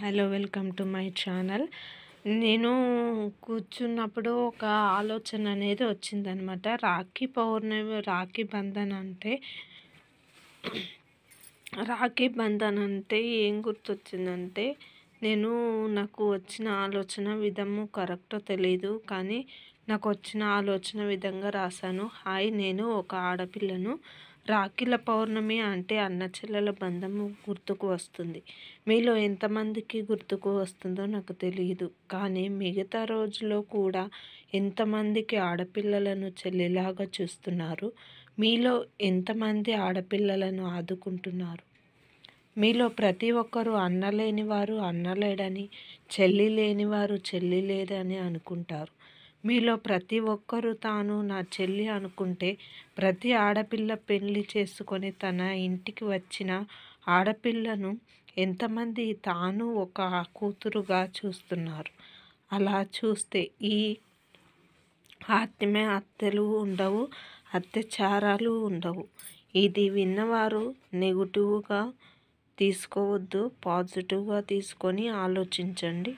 hello welcome to my channel నేను కూర్చున్నప్పుడు ఒక ఆలోచన అనేది వచ్చిందనమాట రాఖీ పౌర్ణమి రాఖీ బంధన్ అంటే రాఖీ బంధన్ అంటే ఏం గుర్తొచ్చిందంటే నేను నాకు వచ్చిన ఆలోచన విధము కరెక్టో తెలీదు కానీ నాకు వచ్చిన ఆలోచన విధంగా రాశాను హాయ్ నేను ఒక ఆడపిల్లను రాఖీల పౌర్ణమి అంటే అన్న చెల్లెల బంధము గుర్తుకు వస్తుంది మీలో ఎంతమందికి గుర్తుకు వస్తుందో నాకు తెలియదు కానీ మిగతా రోజులో కూడా ఎంతమందికి ఆడపిల్లలను చెల్లిలాగా చూస్తున్నారు మీలో ఎంతమంది ఆడపిల్లలను ఆదుకుంటున్నారు మీలో ప్రతి ఒక్కరూ అన్న లేనివారు అన్న లేడని చెల్లి లేనివారు చెల్లి లేదని అనుకుంటారు మీలో ప్రతి ఒక్కరూ తాను నా చెల్లి అనుకుంటే ప్రతి ఆడపిల్ల పెళ్లి చేసుకొని తన ఇంటికి వచ్చిన ఆడపిల్లను ఎంతమంది తాను ఒక కూతురుగా చూస్తున్నారు అలా చూస్తే ఈ ఆత్మే అత్తెలు ఉండవు అత్యాచారాలు ఉండవు ఇది విన్నవారు నెగిటివ్గా తీసుకోవద్దు పాజిటివ్గా తీసుకొని ఆలోచించండి